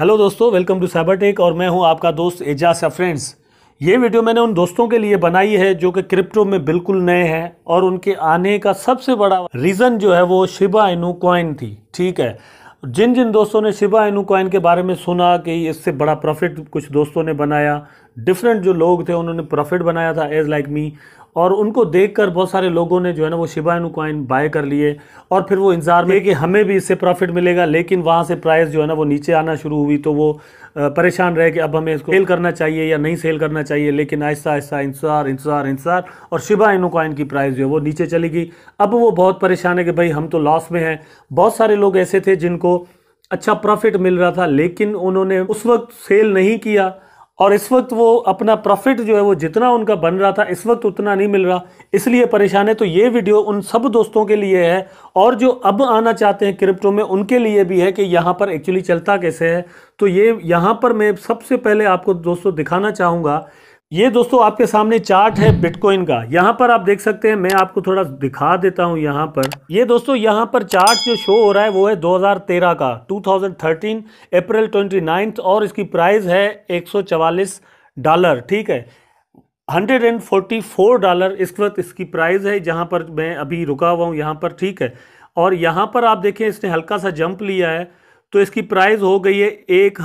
hello दोस्तों welcome to cyber tech और मैं हूं आपका दोस्त एजाज फ्रेंड्स ये वीडियो मैंने उन दोस्तों के लिए बनाई है जो कि क्रिप्टो में बिल्कुल नए हैं और उनके आने का सबसे बड़ा रीज़न जो है वो शिबा इनू कॉइन थी ठीक है जिन जिन दोस्तों ने शिबा इनू कॉइन के बारे में सुना कि इससे बड़ा प्रॉफिट कुछ दोस्तों ने बनाया डिफरेंट जो लोग थे उन्होंने प्रॉफिट बनाया था एज लाइक मी और उनको देखकर बहुत सारे लोगों ने जो है ना वो शिबाइनु कॉइन बाय कर लिए और फिर वो इंतजार में कि हमें भी इससे प्रॉफिट मिलेगा लेकिन वहाँ से प्राइस जो है ना वो नीचे आना शुरू हुई तो वो परेशान रहे कि अब हमें इसको सेल करना चाहिए या नहीं सेल करना चाहिए लेकिन आहिस्ता आहिस्ता इंतजार इंतजार इंतजार और शिबा इनो कॉइन की प्राइस जो है वो नीचे चली गई अब वो बहुत परेशान है कि भाई हम तो लॉस में हैं बहुत सारे लोग ऐसे थे जिनको अच्छा प्रॉफिट मिल रहा था लेकिन उन्होंने उस वक्त सेल नहीं किया और इस वक्त वो अपना प्रॉफिट जो है वो जितना उनका बन रहा था इस वक्त उतना नहीं मिल रहा इसलिए परेशान है तो ये वीडियो उन सब दोस्तों के लिए है और जो अब आना चाहते हैं क्रिप्टो में उनके लिए भी है कि यहाँ पर एक्चुअली चलता कैसे है तो ये यहाँ पर मैं सबसे पहले आपको दोस्तों दिखाना चाहूँगा ये दोस्तों आपके सामने चार्ट है बिटकॉइन का यहाँ पर आप देख सकते हैं मैं आपको थोड़ा दिखा देता हूँ यहाँ पर ये दोस्तों यहाँ पर चार्ट जो शो हो रहा है वो है 2013 का 2013 अप्रैल 29 और इसकी प्राइस है 144 डॉलर ठीक है 144 डॉलर इस वक्त इसकी प्राइस है जहाँ पर मैं अभी रुका हुआ हूँ यहाँ पर ठीक है और यहाँ पर आप देखें इसने हल्का सा जंप लिया है तो इसकी प्राइज हो गई है एक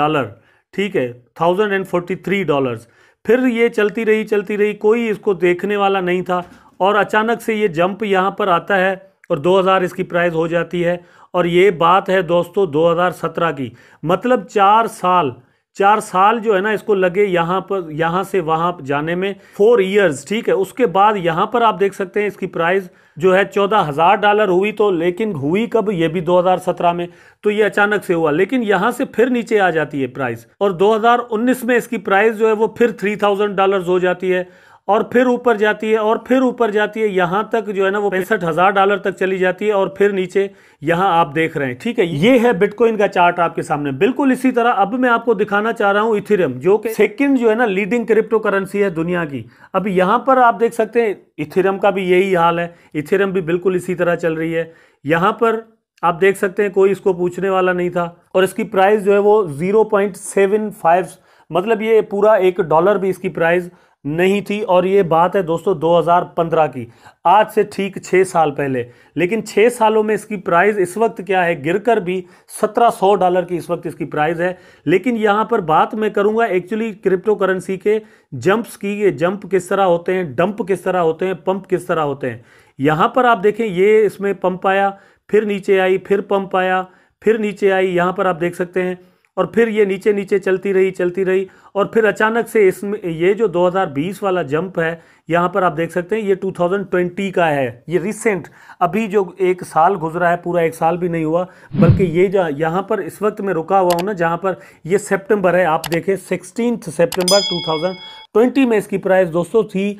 डॉलर ठीक है thousand and forty three dollars फिर ये चलती रही चलती रही कोई इसको देखने वाला नहीं था और अचानक से ये जंप यहाँ पर आता है और 2000 इसकी प्राइस हो जाती है और ये बात है दोस्तों 2017 की मतलब चार साल चार साल जो है ना इसको लगे यहाँ पर यहाँ से वहाँ जाने में फोर ईयर्स ठीक है उसके बाद यहाँ पर आप देख सकते हैं इसकी प्राइस जो है चौदह हज़ार डॉलर हुई तो लेकिन हुई कब ये भी 2017 में तो ये अचानक से हुआ लेकिन यहाँ से फिर नीचे आ जाती है प्राइस और 2019 में इसकी प्राइस जो है वो फिर थ्री थाउजेंड हो जाती है और फिर ऊपर जाती है और फिर ऊपर जाती है यहाँ तक जो है ना वो पैंसठ हज़ार डॉलर तक चली जाती है और फिर नीचे यहाँ आप देख रहे हैं ठीक है ये है बिटकॉइन का चार्ट आपके सामने बिल्कुल इसी तरह अब मैं आपको दिखाना चाह रहा हूँ इथेरियम जो कि सेकंड जो है ना लीडिंग क्रिप्टो करेंसी है दुनिया की अब यहाँ पर आप देख सकते हैं इथेरियम का भी यही हाल है इथेरियम भी बिल्कुल इसी तरह चल रही है यहाँ पर आप देख सकते हैं कोई इसको पूछने वाला नहीं था और इसकी प्राइस जो है वो जीरो पॉइंट सेवन फाइव मतलब ये पूरा एक डॉलर भी इसकी प्राइस नहीं थी और ये बात है दोस्तों 2015 की आज से ठीक छः साल पहले लेकिन छः सालों में इसकी प्राइस इस वक्त क्या है गिरकर भी 1700 डॉलर की इस वक्त इसकी प्राइस है लेकिन यहाँ पर बात मैं करूँगा एक्चुअली क्रिप्टो करेंसी के जंप्स की ये जंप किस तरह होते हैं डंप किस तरह होते हैं पंप किस तरह होते हैं यहाँ पर आप देखें ये इसमें पंप आया फिर नीचे आई फिर पंप आया फिर नीचे आई यहाँ पर आप देख सकते हैं और फिर ये नीचे नीचे चलती रही चलती रही और फिर अचानक से इसमें ये जो 2020 वाला जंप है यहाँ पर आप देख सकते हैं ये 2020 का है ये रिसेंट अभी जो एक साल गुजरा है पूरा एक साल भी नहीं हुआ बल्कि ये जो यहाँ पर इस वक्त मैं रुका हुआ हूँ ना जहाँ पर ये सितंबर है आप देखें सिक्सटीन सेप्टेम्बर टू में इसकी प्राइस दोस्तों थी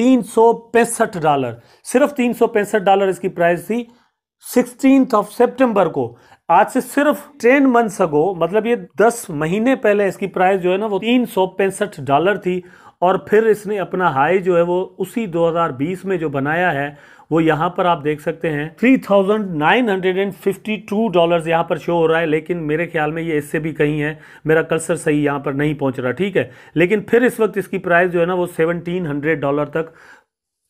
तीन डॉलर सिर्फ तीन डॉलर इसकी प्राइस थी सिक्सटीन ऑफ सेप्टेम्बर को आज से सिर्फ टेन मंथ्स अगो मतलब ये दस महीने पहले इसकी प्राइस जो है ना वो तीन सौ पैंसठ डॉलर थी और फिर इसने अपना हाई जो है वो उसी 2020 में जो बनाया है वो यहाँ पर आप देख सकते हैं 3,952 डॉलर्स यहाँ पर शो हो रहा है लेकिन मेरे ख्याल में ये इससे भी कहीं है मेरा कल्सर सही यहाँ पर नहीं पहुँच रहा ठीक है लेकिन फिर इस वक्त इसकी प्राइस जो है ना वो 1700 डॉलर तक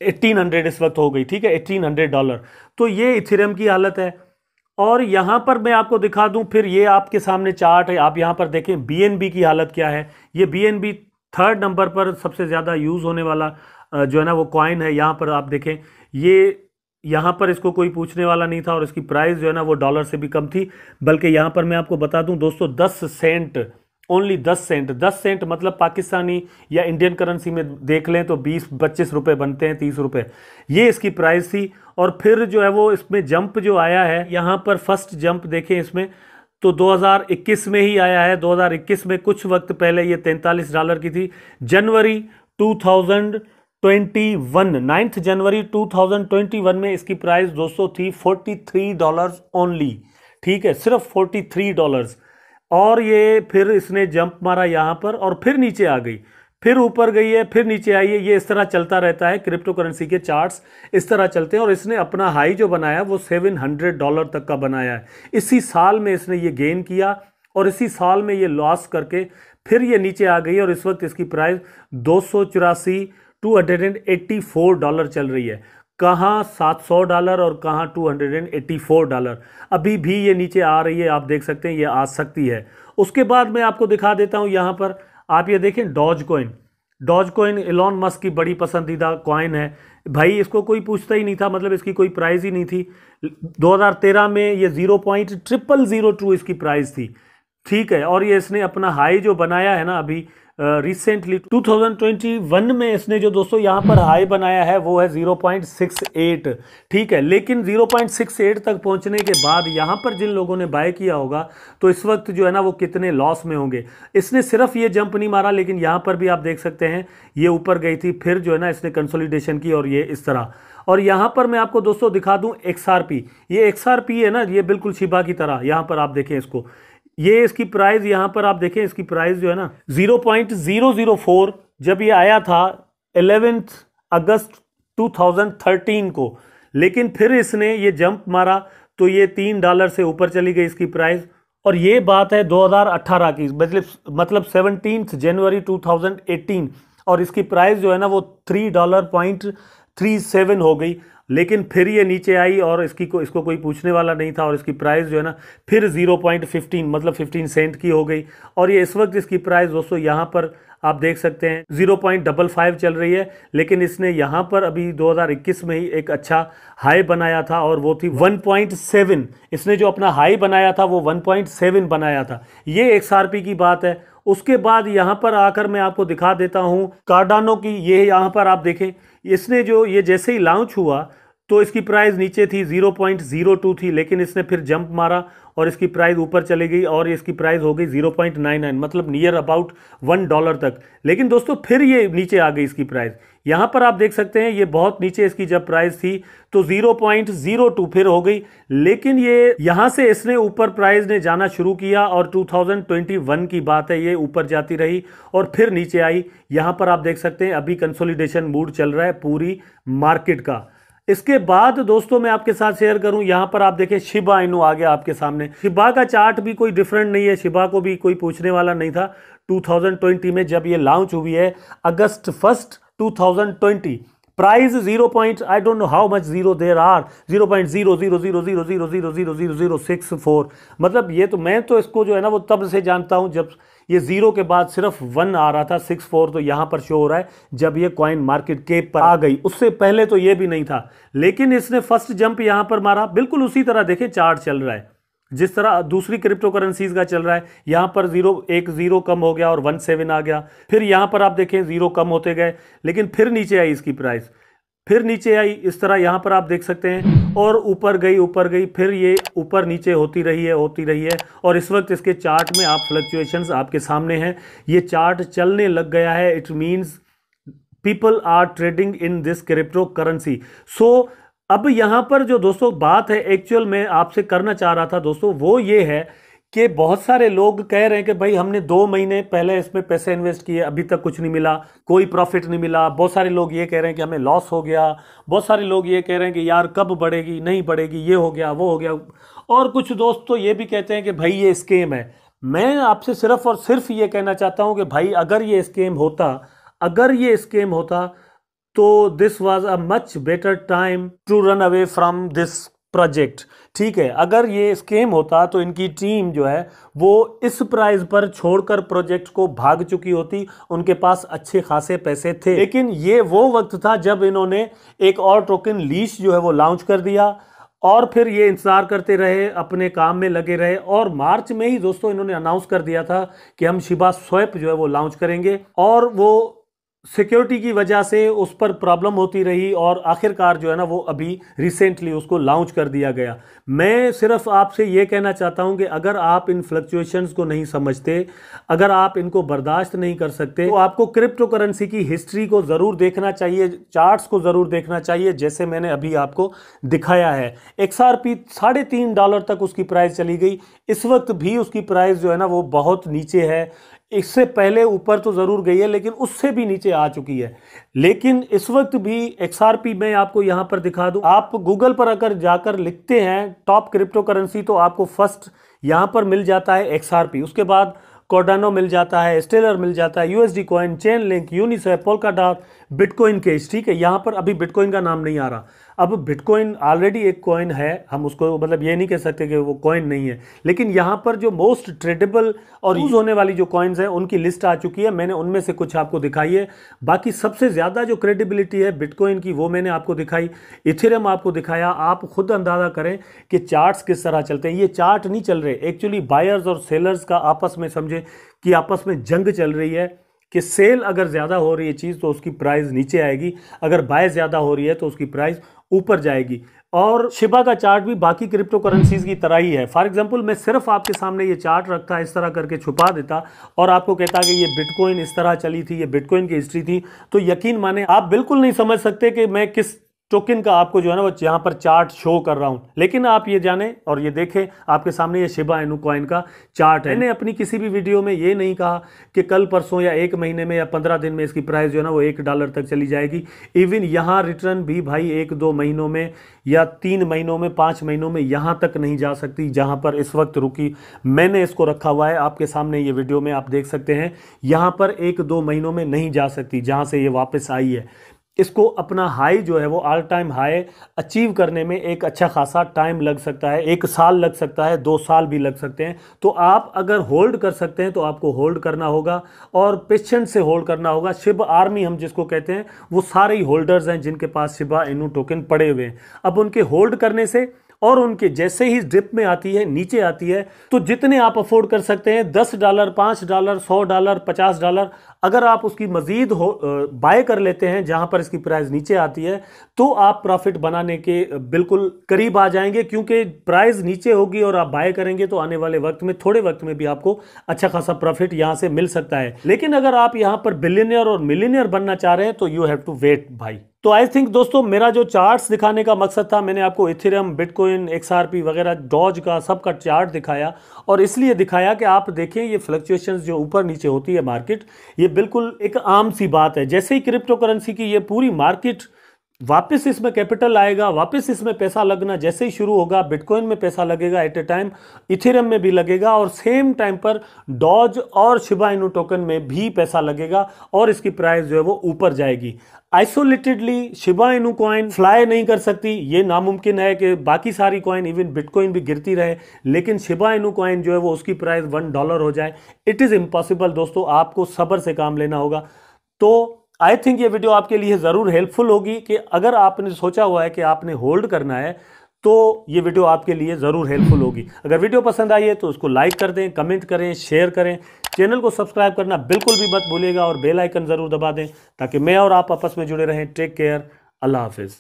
1800 इस वक्त हो गई ठीक है 1800 डॉलर तो ये इथेरियम की हालत है और यहाँ पर मैं आपको दिखा दूँ फिर ये आपके सामने चार्ट है आप यहाँ पर देखें बी की हालत क्या है ये बी थर्ड नंबर पर सबसे ज़्यादा यूज़ होने वाला जो है ना वो कॉइन है यहाँ पर आप देखें ये यहाँ पर इसको कोई पूछने वाला नहीं था और इसकी प्राइस जो है ना वो डॉलर से भी कम थी बल्कि यहाँ पर मैं आपको बता दूँ दोस्तों दस सेंट ओनली दस सेंट दस सेंट मतलब पाकिस्तानी या इंडियन करेंसी में देख लें तो बीस पच्चीस रुपए बनते हैं तीस रुपए ये इसकी प्राइस थी और फिर जो है वो इसमें जंप जो आया है यहाँ पर फर्स्ट जंप देखें इसमें तो 2021 में ही आया है 2021 में कुछ वक्त पहले ये 43 डॉलर की थी जनवरी 2021 नाइन्थ जनवरी टू में इसकी प्राइस दो थी फोर्टी डॉलर ओनली ठीक है सिर्फ फोर्टी डॉलर्स और ये फिर इसने जंप मारा यहाँ पर और फिर नीचे आ गई फिर ऊपर गई है फिर नीचे आई है ये इस तरह चलता रहता है क्रिप्टो करेंसी के चार्ट्स इस तरह चलते हैं और इसने अपना हाई जो बनाया वो सेवन हंड्रेड डॉलर तक का बनाया है इसी साल में इसने ये गेन किया और इसी साल में ये लॉस करके फिर ये नीचे आ गई और इस वक्त इसकी प्राइस दो सौ चौरासी two hundred and eighty four dollar चल रही है कहाँ 700 डॉलर और कहाँ 284 डॉलर अभी भी ये नीचे आ रही है आप देख सकते हैं ये आ सकती है उसके बाद मैं आपको दिखा देता हूँ यहाँ पर आप ये देखें Doge coin Doge coin Elon Musk की बड़ी पसंदीदा कॉइन है भाई इसको कोई पूछता ही नहीं था मतलब इसकी कोई प्राइस ही नहीं थी 2013 में ये zero point triple zero two इसकी प्राइस थी ठीक है और ये इसने अपना हाई जो बनाया है ना अभी रिसेंटली uh, 2021 में इसने जो दोस्तों यहाँ पर हाई बनाया है वो है 0.68 ठीक है लेकिन 0.68 तक पहुँचने के बाद यहाँ पर जिन लोगों ने बाय किया होगा तो इस वक्त जो है ना वो कितने लॉस में होंगे इसने सिर्फ ये जंप नहीं मारा लेकिन यहाँ पर भी आप देख सकते हैं ये ऊपर गई थी फिर जो है ना इसने कंसोलिडेशन की और ये इस तरह और यहाँ पर मैं आपको दोस्तों दिखा दूँ एक्स ये एक्स है ना ये बिल्कुल शिबा की तरह यहाँ पर आप देखें इसको ये इसकी प्राइस यहाँ पर आप देखें इसकी प्राइस जो है ना zero point zero zero four जब ये आया था एलेवेंथ अगस्त 2013 को लेकिन फिर इसने ये जंप मारा तो ये तीन डॉलर से ऊपर चली गई इसकी प्राइस और ये बात है 2018 की मतलब मतलब सेवनटीन जनवरी 2018 और इसकी प्राइस जो है ना वो three dollar point three seven हो गई लेकिन फिर ये नीचे आई और इसकी को इसको कोई पूछने वाला नहीं था और इसकी प्राइस जो है ना फिर 0.15 मतलब 15 सेंट की हो गई और ये इस वक्त इसकी प्राइस दोस्तों यहाँ पर आप देख सकते हैं जीरो पॉइंट डबल फाइव चल रही है लेकिन इसने यहाँ पर अभी 2021 में ही एक अच्छा हाई बनाया था और वो थी 1.7 इसने जो अपना हाई बनाया था वो 1.7 बनाया था ये पी की बात है उसके बाद यहाँ पर आकर मैं आपको दिखा देता हूँ कार्डानो की ये यहाँ पर आप देखें इसने जो ये जैसे ही लॉन्च हुआ तो इसकी प्राइस नीचे थी 0.02 थी लेकिन इसने फिर जंप मारा और इसकी प्राइस ऊपर चली गई और इसकी प्राइस हो गई 0.99 मतलब नियर अबाउट वन डॉलर तक लेकिन दोस्तों फिर ये नीचे आ गई इसकी प्राइस यहाँ पर आप देख सकते हैं ये बहुत नीचे इसकी जब प्राइस थी तो 0.02 फिर हो गई लेकिन ये यहाँ से इसने ऊपर प्राइस ने जाना शुरू किया और 2021 की बात है ये ऊपर जाती रही और फिर नीचे आई यहाँ पर आप देख सकते हैं अभी कंसोलिडेशन मूड चल रहा है पूरी मार्केट का इसके बाद दोस्तों मैं आपके साथ शेयर करूं यहां पर आप देखें शिबा इनो आ गया आपके सामने शिबा का चार्ट भी कोई डिफरेंट नहीं है शिबा को भी कोई पूछने वाला नहीं था 2020 में जब ये लॉन्च हुई है August first 2020 zero zero point आई मच देर zero point zero zero zero zero zero zero zero zero zero six four मतलब ये तो मैं तो इसको जो है ना वो तब से जानता हूं जब ये ज़ीरो के बाद सिर्फ वन आ रहा था सिक्स फोर तो यहाँ पर शो हो रहा है जब ये कॉइन मार्केट केप पर आ गई उससे पहले तो ये भी नहीं था लेकिन इसने फर्स्ट जंप यहाँ पर मारा बिल्कुल उसी तरह देखें चार्ट चल रहा है जिस तरह दूसरी क्रिप्टो करेंसीज का चल रहा है यहाँ पर जीरो एक जीरो कम हो गया और वन सेवन आ गया फिर यहाँ पर आप देखें जीरो कम होते गए लेकिन फिर नीचे आई इसकी प्राइस फिर नीचे आई इस तरह यहाँ पर आप देख सकते हैं और ऊपर गई ऊपर गई फिर ये ऊपर नीचे होती रही है होती रही है और इस वक्त इसके चार्ट में आप फ्लक्चुएशन आपके सामने हैं ये चार्ट चलने लग गया है it means people are trading in this crypto currency so अब यहाँ पर जो दोस्तों बात है एक्चुअल में आपसे करना चाह रहा था दोस्तों वो ये है कि बहुत सारे लोग कह रहे हैं कि भाई हमने दो महीने पहले इसमें पैसे इन्वेस्ट किए अभी तक कुछ नहीं मिला कोई प्रॉफिट नहीं मिला बहुत सारे लोग ये कह रहे हैं कि हमें लॉस हो गया बहुत सारे लोग ये कह रहे हैं कि यार कब बढ़ेगी नहीं बढ़ेगी ये हो गया वो हो गया और कुछ दोस्त तो ये भी कहते हैं कि भाई ये स्केम है मैं आपसे सिर्फ और सिर्फ ये कहना चाहता हूँ कि भाई अगर ये स्केम होता अगर ये स्केम होता तो this was a much better time to run away from this project ठीक है अगर ये स्केम होता तो इनकी टीम जो है वो इस प्राइस पर छोड़कर प्रोजेक्ट को भाग चुकी होती उनके पास अच्छे खासे पैसे थे लेकिन ये वो वक्त था जब इन्होंने एक और टोकन लीश जो है वो लॉन्च कर दिया और फिर ये इंतज़ार करते रहे अपने काम में लगे रहे और मार्च में ही दोस्तों इन्होंने अनाउंस कर दिया था कि हम शिबा स्वैप जो है वो लॉन्च करेंगे और वो सिक्योरिटी की वजह से उस पर प्रॉब्लम होती रही और आखिरकार जो है ना वो अभी रिसेंटली उसको लॉन्च कर दिया गया मैं सिर्फ आपसे ये कहना चाहता हूं कि अगर आप इन फ्लक्चुएशंस को नहीं समझते अगर आप इनको बर्दाश्त नहीं कर सकते तो आपको क्रिप्टो करेंसी की हिस्ट्री को ज़रूर देखना चाहिए चार्ट्स को ज़रूर देखना चाहिए जैसे मैंने अभी आपको दिखाया है एक्स आर साढ़े तीन डॉलर तक उसकी प्राइस चली गई इस वक्त भी उसकी प्राइस जो है ना वो बहुत नीचे है इससे पहले ऊपर तो ज़रूर गई है लेकिन उससे भी नीचे आ चुकी है लेकिन इस वक्त भी पी मैं आपको यहाँ पर दिखा दूँ आप गूगल पर अगर जाकर लिखते हैं टॉप क्रिप्टो करेंसी तो आपको फर्स्ट यहाँ पर मिल जाता है पी उसके बाद कोडानो मिल जाता है स्टेलर मिल जाता है यूएसडी कॉइन चेन लिंक यूनिसेफ पोलकाडा बिटकॉइन केस ठीक है यहाँ पर अभी बिटकॉइन का नाम नहीं आ रहा अब बिटकॉइन ऑलरेडी एक कॉइन है हम उसको मतलब ये नहीं कह सकते कि वो कॉइन नहीं है लेकिन यहाँ पर जो मोस्ट ट्रेडेबल और यूज़ होने वाली जो कॉइन्स हैं उनकी लिस्ट आ चुकी है मैंने उनमें से कुछ आपको दिखाई है बाकी सबसे ज़्यादा जो क्रेडिबिलिटी है बिटकॉइन की वो मैंने आपको दिखाई इथेरियम आपको दिखाया आप खुद अंदाज़ा करें कि चार्ट्स किस तरह चलते हैं ये चार्ट नहीं चल रहे एक्चुअली बायर्स और सेलर्स का आपस में समझें कि आपस में जंग चल रही है कि सेल अगर ज़्यादा हो रही है चीज़ तो उसकी प्राइस नीचे आएगी अगर बाय ज़्यादा हो रही है तो उसकी प्राइस ऊपर जाएगी और शिबा का चार्ट भी बाकी क्रिप्टो करेंसीज़ की तरह ही है फॉर एग्जांपल मैं सिर्फ आपके सामने ये चार्ट रखता इस तरह करके छुपा देता और आपको कहता कि ये बिटकॉइन इस तरह चली थी ये बिटकॉइन की हिस्ट्री थी तो यकीन माने आप बिल्कुल नहीं समझ सकते कि मैं किस टोकन का आपको जो है ना वो यहाँ पर चार्ट शो कर रहा हूँ लेकिन आप ये जाने और ये देखें आपके सामने ये शिबा एनु कॉइन का चार्ट है मैंने अपनी किसी भी वीडियो में ये नहीं कहा कि कल परसों या एक महीने में या पंद्रह दिन में इसकी प्राइस जो है ना वो एक डॉलर तक चली जाएगी इवन यहाँ रिटर्न भी भाई एक दो महीनों में या तीन महीनों में पाँच महीनों में यहाँ तक नहीं जा सकती जहाँ पर इस वक्त रुकी मैंने इसको रखा हुआ है आपके सामने ये वीडियो में आप देख सकते हैं यहाँ पर एक दो महीनों में नहीं जा सकती जहाँ से ये वापस आई है इसको अपना हाई जो है वो ऑल टाइम हाई अचीव करने में एक अच्छा खासा टाइम लग सकता है एक साल लग सकता है दो साल भी लग सकते हैं तो आप अगर होल्ड कर सकते हैं तो आपको होल्ड करना होगा और पेशेंट से होल्ड करना होगा शिब आर्मी हम जिसको कहते हैं वो सारे ही होल्डर्स हैं जिनके पास शिबा इनू टोकन पड़े हुए हैं अब उनके होल्ड करने से और उनके जैसे ही ड्रिप में आती है नीचे आती है तो जितने आप अफोर्ड कर सकते हैं दस डॉलर पाँच डॉलर सौ डॉलर पचास डॉलर अगर आप उसकी मजीद हो बाय कर लेते हैं जहां पर इसकी प्राइस नीचे आती है तो आप प्रॉफिट बनाने के बिल्कुल करीब आ जाएंगे क्योंकि प्राइस नीचे होगी और आप बाय करेंगे तो आने वाले वक्त में थोड़े वक्त में भी आपको अच्छा खासा प्रॉफिट यहां से मिल सकता है लेकिन अगर आप यहां पर बिलियनियर और मिलीनियर बनना चाह रहे हैं तो यू हैव टू वेट भाई तो आई थिंक दोस्तों मेरा जो चार्ट्स दिखाने का मकसद था मैंने आपको इथेरियम बिटकॉइन एक्सआरपी वगैरह डॉज का सबका चार्ट दिखाया और इसलिए दिखाया कि आप देखें ये फ्लक्चुएशंस जो ऊपर नीचे होती है मार्केट ये बिल्कुल एक आम सी बात है जैसे ही क्रिप्टो करेंसी की ये पूरी मार्केट वापस इसमें कैपिटल आएगा वापस इसमें पैसा लगना जैसे ही शुरू होगा बिटकॉइन में पैसा लगेगा एट ए टाइम इथेरियम में भी लगेगा और सेम टाइम पर डॉज और शिबा इनू टोकन में भी पैसा लगेगा और इसकी प्राइस जो है वो ऊपर जाएगी isolatedly Shiba Inu coin fly नहीं कर सकती ये नामुमकिन है कि बाकी सारी कॉइन इवन बिटकॉइन भी गिरती रहे लेकिन शिबा इनू कॉइन जो है वो उसकी प्राइस वन डॉलर हो जाए इट इज़ इम्पॉसिबल दोस्तों आपको सब्र से काम लेना होगा तो आई थिंक ये वीडियो आपके लिए ज़रूर हेल्पफुल होगी कि अगर आपने सोचा हुआ है कि आपने होल्ड करना है तो ये वीडियो आपके लिए ज़रूर हेल्पफुल होगी अगर वीडियो पसंद आई है तो उसको लाइक कर दें कमेंट करें शेयर करें चैनल को सब्सक्राइब करना बिल्कुल भी मत भूलिएगा और बेल आइकन ज़रूर दबा दें ताकि मैं और आप आपस में जुड़े रहें टेक केयर अल्लाह हाफिज़